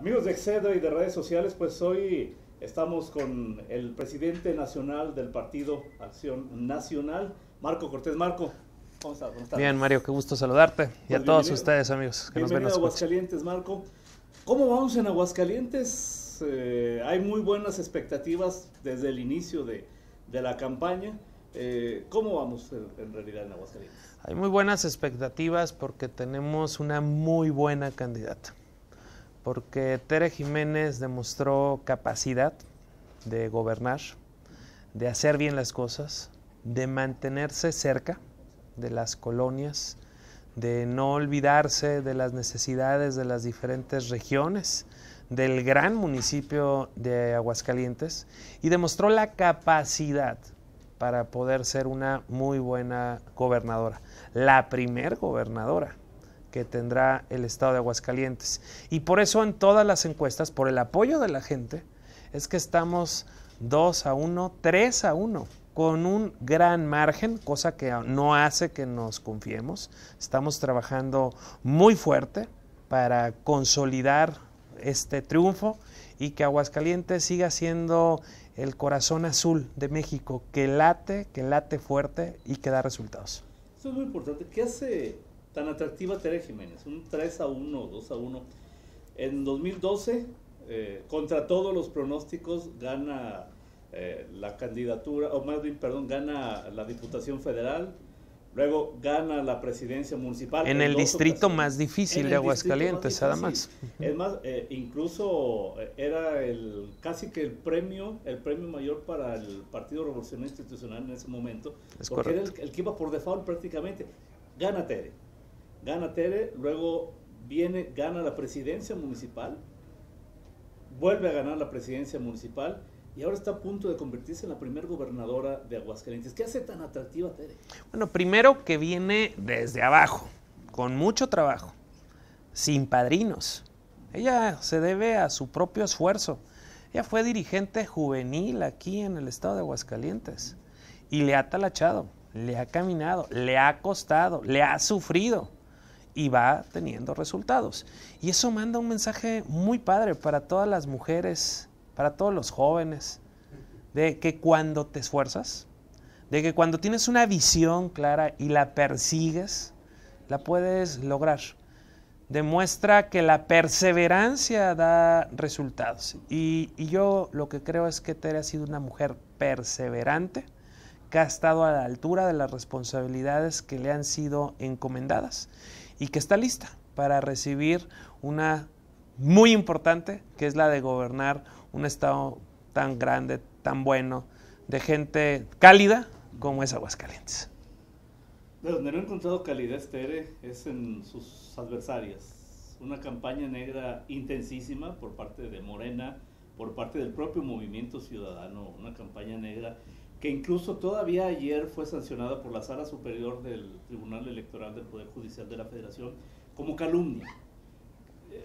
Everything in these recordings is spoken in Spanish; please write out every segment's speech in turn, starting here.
Amigos de exedo y de redes sociales, pues hoy estamos con el presidente nacional del partido Acción Nacional, Marco Cortés. Marco, ¿cómo estás? Bien, Mario, qué gusto saludarte y a pues todos ustedes, amigos. Que nos ven a Aguascalientes, Marco. ¿Cómo vamos en Aguascalientes? Eh, hay muy buenas expectativas desde el inicio de, la campaña. Eh, ¿Cómo vamos en, realidad en Aguascalientes? Hay muy buenas expectativas porque tenemos una muy buena candidata porque Tere Jiménez demostró capacidad de gobernar, de hacer bien las cosas, de mantenerse cerca de las colonias, de no olvidarse de las necesidades de las diferentes regiones del gran municipio de Aguascalientes y demostró la capacidad para poder ser una muy buena gobernadora, la primer gobernadora que tendrá el estado de Aguascalientes. Y por eso en todas las encuestas, por el apoyo de la gente, es que estamos 2 a 1, 3 a 1, con un gran margen, cosa que no hace que nos confiemos. Estamos trabajando muy fuerte para consolidar este triunfo y que Aguascalientes siga siendo el corazón azul de México, que late, que late fuerte y que da resultados. Eso es muy importante. ¿Qué hace tan atractiva Tere Jiménez, un 3 a 1, 2 a 1. En 2012, eh, contra todos los pronósticos, gana eh, la candidatura, o más bien, perdón, gana la Diputación Federal, luego gana la presidencia municipal. En, el distrito más difícil de Aguascalientes, nada más. Es más, eh, incluso era el casi que el premio, el premio mayor para el Partido Revolucionario Institucional en ese momento, porque era el, el que iba por default prácticamente. Gana Tere gana Tere, luego viene, gana la presidencia municipal, vuelve a ganar la presidencia municipal y ahora está a punto de convertirse en la primera gobernadora de Aguascalientes. ¿Qué hace tan atractiva Tere? Bueno, primero que viene desde abajo, con mucho trabajo, sin padrinos. Ella se debe a su propio esfuerzo. Ella fue dirigente juvenil aquí en el estado de Aguascalientes y le ha talachado, le ha caminado, le ha costado, le ha sufrido y va teniendo resultados. Y eso manda un mensaje muy padre para todas las mujeres, para todos los jóvenes, de que cuando te esfuerzas, de que cuando tienes una visión clara y la persigues, la puedes lograr. Demuestra que la perseverancia da resultados. Y, yo lo que creo es que Tere ha sido una mujer perseverante que ha estado a la altura de las responsabilidades que le han sido encomendadas y que está lista para recibir una muy importante, que es la de gobernar un estado tan grande, tan bueno, de gente cálida como es Aguascalientes. De donde no he encontrado calidez, Tere, es en sus adversarias. Una campaña negra intensísima por parte de Morena, por parte del propio movimiento ciudadano, una campaña negra que incluso todavía ayer fue sancionada por la Sala Superior del Tribunal Electoral del Poder Judicial de la Federación como calumnia. Eh,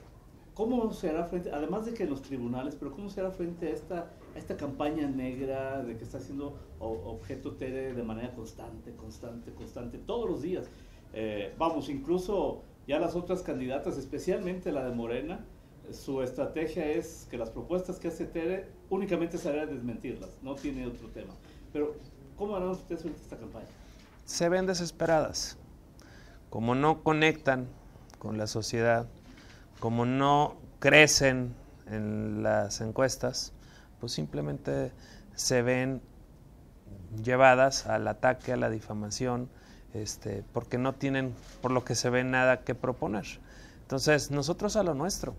¿Cómo se hará frente, además de que en los tribunales, pero cómo se hará frente a esta, a esta campaña negra de que está siendo objeto Tere de manera constante, constante, constante, todos los días? Eh, vamos, incluso ya las otras candidatas, especialmente la de Morena, su estrategia es que las propuestas que hace Tere únicamente se hará desmentirlas, no tiene otro tema. Pero, ¿cómo harán ustedes esta campaña? Se ven desesperadas. Como no conectan con la sociedad, como no crecen en las encuestas, pues simplemente se ven llevadas al ataque, a la difamación, este, porque no tienen, por lo que se ve, nada que proponer. Entonces, nosotros a lo nuestro.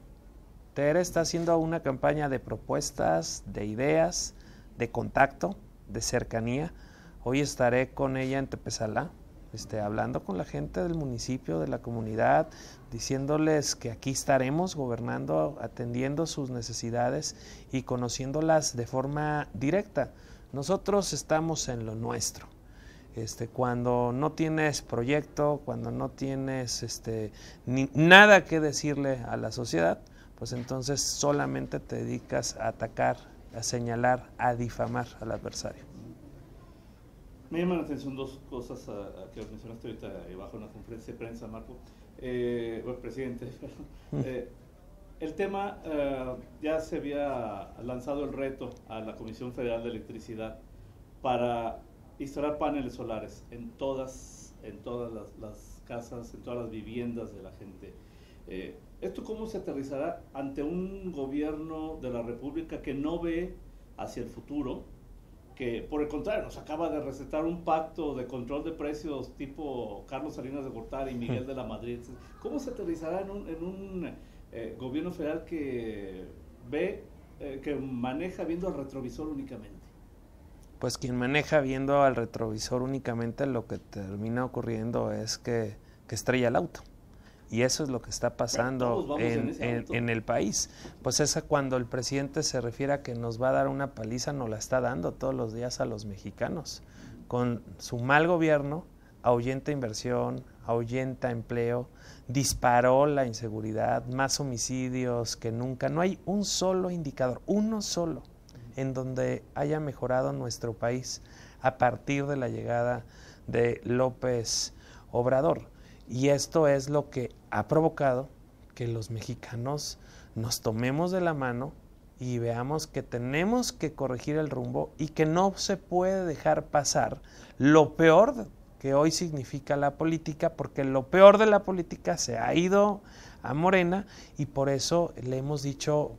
Tere está haciendo una campaña de propuestas, de ideas, de contacto de cercanía. Hoy estaré con ella en Tepezalá, este, hablando con la gente del municipio, de la comunidad, diciéndoles que aquí estaremos gobernando, atendiendo sus necesidades y conociéndolas de forma directa. Nosotros estamos en lo nuestro. Este, cuando no tienes proyecto, cuando no tienes este, nada que decirle a la sociedad, pues entonces solamente te dedicas a atacar a señalar, a difamar al adversario. Me llaman la atención dos cosas que mencionaste ahorita eh, bajo la conferencia de prensa, Marco, eh, presidente. Mm. Eh, el tema, ya se había lanzado el reto a la Comisión Federal de Electricidad para instalar paneles solares en todas, en todas las, casas, en todas las viviendas de la gente. ¿Esto cómo se aterrizará ante un gobierno de la República que no ve hacia el futuro, que por el contrario nos acaba de recetar un pacto de control de precios tipo Carlos Salinas de Gortari y Miguel de la Madrid? ¿Cómo se aterrizará en un, eh, gobierno federal que ve, eh, que maneja viendo al retrovisor únicamente? Pues quien maneja viendo al retrovisor únicamente lo que termina ocurriendo es que estrella el auto. Y eso es lo que está pasando en, el país. Pues esa cuando el presidente se refiere a que nos va a dar una paliza, nos la está dando todos los días a los mexicanos. Con su mal gobierno, ahuyenta inversión, ahuyenta empleo, disparó la inseguridad, más homicidios que nunca. No hay un solo indicador, uno solo, en donde haya mejorado nuestro país a partir de la llegada de López Obrador. Y esto es lo que ha provocado que los mexicanos nos tomemos de la mano y veamos que tenemos que corregir el rumbo y que no se puede dejar pasar lo peor que hoy significa la política, porque lo peor de la política se ha ido a Morena y por eso le hemos dicho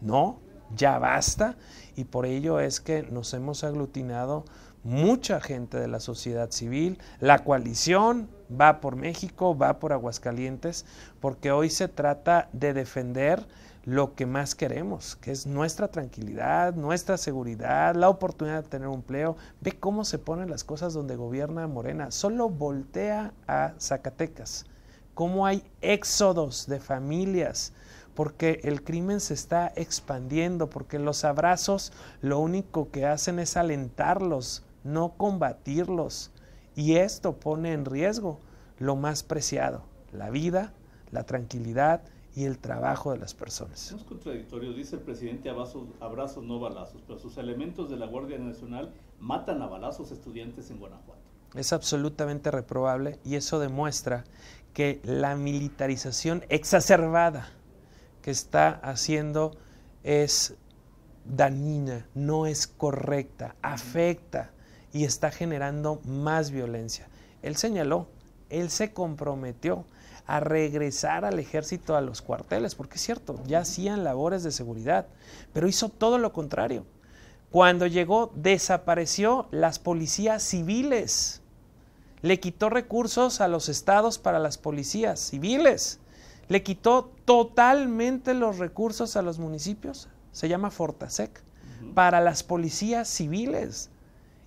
no, ya basta y por ello es que nos hemos aglutinado mucha gente de la sociedad civil, la coalición, va por México, va por Aguascalientes, porque hoy se trata de defender lo que más queremos, que es nuestra tranquilidad, nuestra seguridad, la oportunidad de tener un empleo. Ve cómo se ponen las cosas donde gobierna Morena. Solo voltea a Zacatecas. Cómo hay éxodos de familias, porque el crimen se está expandiendo, porque los abrazos lo único que hacen es alentarlos, no combatirlos. Y esto pone en riesgo lo más preciado, la vida, la tranquilidad y el trabajo de las personas. No es contradictorio, dice el presidente abrazos, abrazos no balazos, pero sus elementos de la Guardia Nacional matan a balazos estudiantes en Guanajuato. Es absolutamente reprobable y eso demuestra que la militarización exacerbada que está haciendo es dañina, no es correcta, afecta y está generando más violencia. Él señaló, él se comprometió a regresar al ejército a los cuarteles, porque es cierto, ya hacían labores de seguridad, pero hizo todo lo contrario. Cuando llegó, desapareció las policías civiles, le quitó recursos a los estados para las policías civiles, le quitó totalmente los recursos a los municipios, se llama Fortasec, para las policías civiles.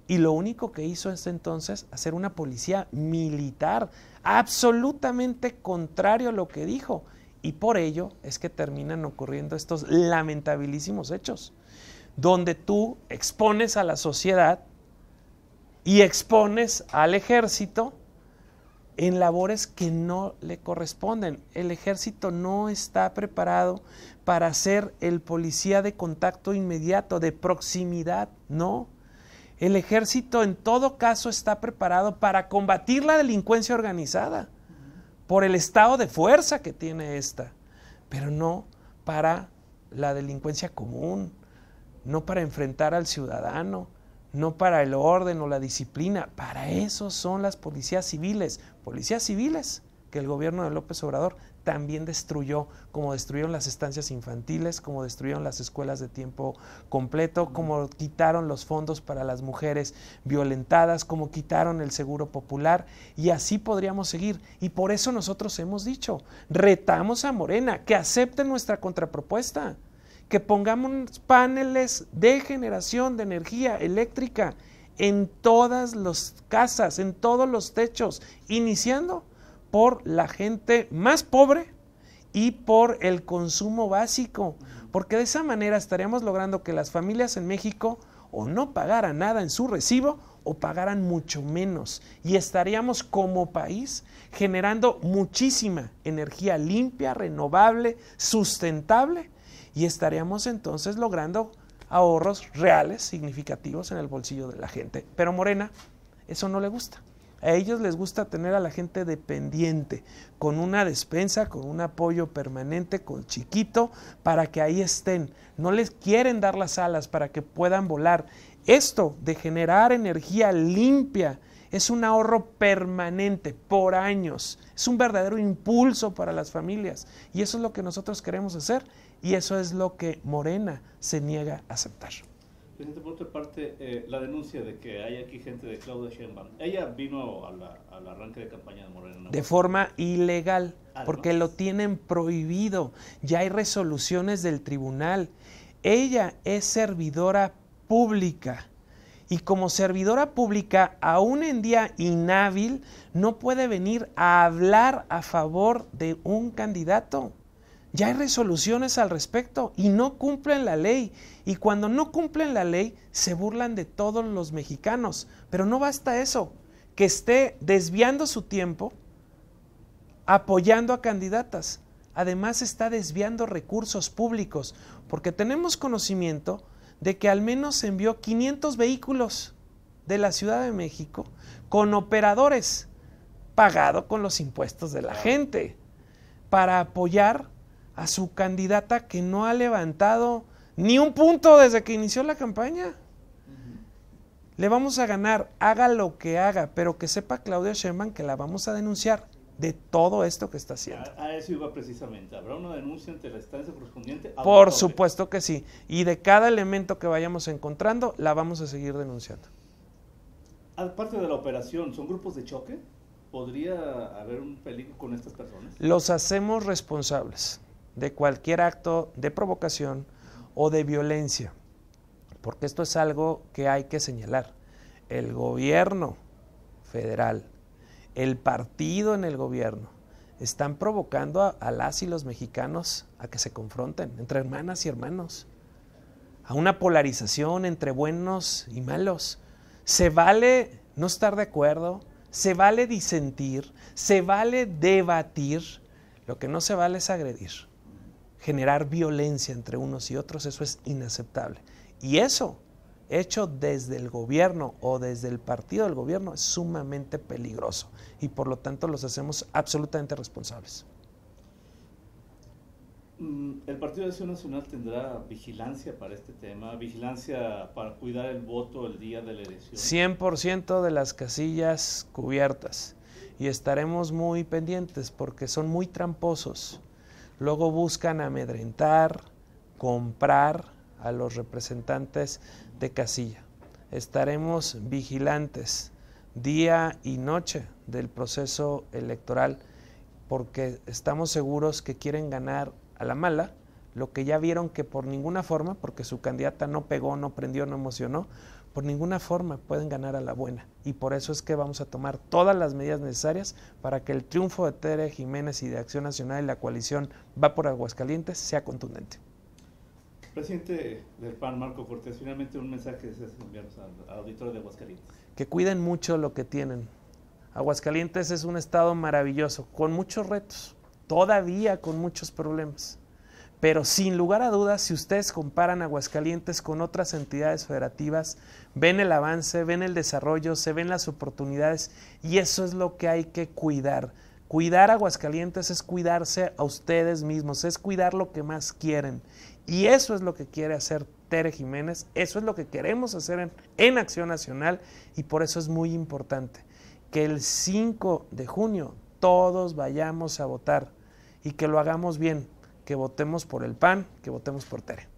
Y lo único que hizo es este entonces hacer una policía militar, absolutamente contrario a lo que dijo. Y por ello es que terminan ocurriendo estos lamentabilísimos hechos, donde tú expones a la sociedad y expones al ejército en labores que no le corresponden. El ejército no está preparado para ser el policía de contacto inmediato, de proximidad, no. El ejército en todo caso está preparado para combatir la delincuencia organizada por el estado de fuerza que tiene esta, pero no para la delincuencia común, no para enfrentar al ciudadano, no para el orden o la disciplina. Para eso son las policías civiles, policías civiles el gobierno de López Obrador también destruyó, como destruyeron las estancias infantiles, como destruyeron las escuelas de tiempo completo, como quitaron los fondos para las mujeres violentadas, como quitaron el seguro popular, y así podríamos seguir. Y por eso nosotros hemos dicho, retamos a Morena, que acepte nuestra contrapropuesta, que pongamos paneles de generación de energía eléctrica en todas las casas, en todos los techos, iniciando por la gente más pobre y por el consumo básico, porque de esa manera estaríamos logrando que las familias en México o no pagaran nada en su recibo o pagaran mucho menos y estaríamos como país generando muchísima energía limpia, renovable, sustentable y estaríamos entonces logrando ahorros reales, significativos en el bolsillo de la gente. Pero Morena, eso no le gusta. A ellos les gusta tener a la gente dependiente, con una despensa, con un apoyo permanente, con chiquito, para que ahí estén. No les quieren dar las alas para que puedan volar. Esto de generar energía limpia es un ahorro permanente por años. Es un verdadero impulso para las familias. Y eso es lo que nosotros queremos hacer y eso es lo que Morena se niega a aceptar. Presidente, por otra parte, eh, la denuncia de que hay aquí gente de Claudia Sheinbaum, ella vino al arranque de campaña de Morena. De forma ilegal, ah, porque lo tienen prohibido. Ya hay resoluciones del tribunal. Ella es servidora pública. Y como servidora pública, aún en día inhábil, no puede venir a hablar a favor de un candidato. Ya hay resoluciones al respecto y no cumplen la ley. Y cuando no cumplen la ley, se burlan de todos los mexicanos. Pero no basta eso, que esté desviando su tiempo apoyando a candidatas. Además está desviando recursos públicos, porque tenemos conocimiento de que al menos se envió 500 vehículos de la Ciudad de México con operadores pagado con los impuestos de la gente para apoyar a su candidata que no ha levantado ni un punto desde que inició la campaña. Le vamos a ganar, haga lo que haga, pero que sepa Claudia Sheinbaum que la vamos a denunciar de todo esto que está haciendo. A, eso iba precisamente. ¿Habrá una denuncia ante la instancia correspondiente? Por supuesto que sí. Y de cada elemento que vayamos encontrando, la vamos a seguir denunciando. Aparte de la operación, ¿son grupos de choque? ¿Podría haber un peligro con estas personas? Los hacemos responsables de cualquier acto de provocación o de violencia, porque esto es algo que hay que señalar. El gobierno federal, el partido en el gobierno, están provocando a, las y los mexicanos a que se confronten entre hermanas y hermanos, a una polarización entre buenos y malos. Se vale no estar de acuerdo, se vale disentir, se vale debatir, lo que no se vale es agredir generar violencia entre unos y otros, eso es inaceptable. Y eso, hecho desde el gobierno o desde el partido del gobierno, es sumamente peligroso y por lo tanto los hacemos absolutamente responsables. Mm, ¿El Partido de Acción Nacional tendrá vigilancia para este tema? ¿Vigilancia para cuidar el voto el día de la elección? 100% de las casillas cubiertas. Y estaremos muy pendientes porque son muy tramposos Luego buscan amedrentar, comprar a los representantes de casilla. Estaremos vigilantes día y noche del proceso electoral porque estamos seguros que quieren ganar a la mala lo que ya vieron que por ninguna forma, porque su candidata no pegó, no prendió, no emocionó, por ninguna forma pueden ganar a la buena. Y por eso es que vamos a tomar todas las medidas necesarias para que el triunfo de Tere Jiménez y de Acción Nacional y la coalición Va por Aguascalientes sea contundente. Presidente del PAN, Marco Cortés, finalmente un mensaje que enviarnos al de Aguascalientes. Que cuiden mucho lo que tienen. Aguascalientes es un estado maravilloso, con muchos retos, todavía con muchos problemas pero sin lugar a dudas, si ustedes comparan Aguascalientes con otras entidades federativas, ven el avance, ven el desarrollo, se ven las oportunidades y eso es lo que hay que cuidar. Cuidar Aguascalientes es cuidarse a ustedes mismos, es cuidar lo que más quieren. Y eso es lo que quiere hacer Tere Jiménez, eso es lo que queremos hacer en, en Acción Nacional y por eso es muy importante que el 5 de junio todos vayamos a votar y que lo hagamos bien, que votemos por el PAN, que votemos por Tere.